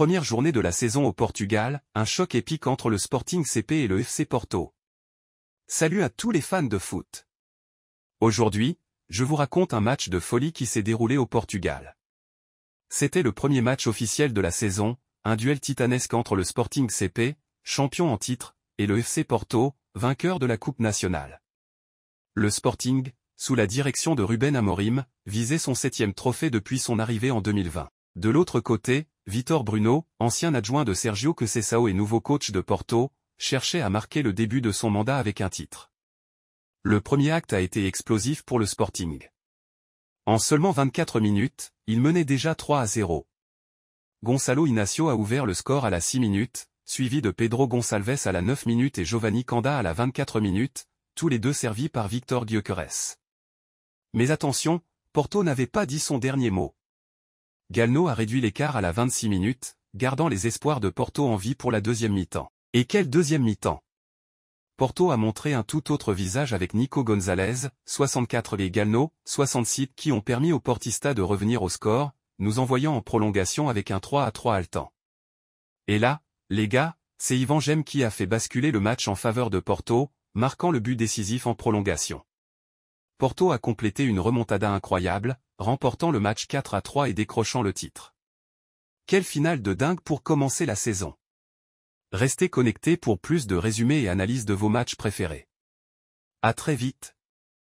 première journée de la saison au Portugal, un choc épique entre le Sporting CP et le FC Porto. Salut à tous les fans de foot. Aujourd'hui, je vous raconte un match de folie qui s'est déroulé au Portugal. C'était le premier match officiel de la saison, un duel titanesque entre le Sporting CP, champion en titre, et le FC Porto, vainqueur de la Coupe nationale. Le Sporting, sous la direction de Ruben Amorim, visait son septième trophée depuis son arrivée en 2020. De l'autre côté, Vitor Bruno, ancien adjoint de Sergio Cessao et nouveau coach de Porto, cherchait à marquer le début de son mandat avec un titre. Le premier acte a été explosif pour le Sporting. En seulement 24 minutes, il menait déjà 3 à 0. Gonzalo Inacio a ouvert le score à la 6 minutes, suivi de Pedro Gonçalves à la 9 minutes et Giovanni Canda à la 24 minutes, tous les deux servis par Victor Gyökeres. Mais attention, Porto n'avait pas dit son dernier mot. Galno a réduit l'écart à la 26 minutes, gardant les espoirs de Porto en vie pour la deuxième mi-temps. Et quelle deuxième mi-temps Porto a montré un tout autre visage avec Nico Gonzalez, 64 et Galno, 66 qui ont permis au Portista de revenir au score, nous envoyant en prolongation avec un 3 à 3 haletant. Et là, les gars, c'est Yvan Gem qui a fait basculer le match en faveur de Porto, marquant le but décisif en prolongation. Porto a complété une remontada incroyable, remportant le match 4 à 3 et décrochant le titre. Quelle finale de dingue pour commencer la saison Restez connectés pour plus de résumés et analyses de vos matchs préférés. À très vite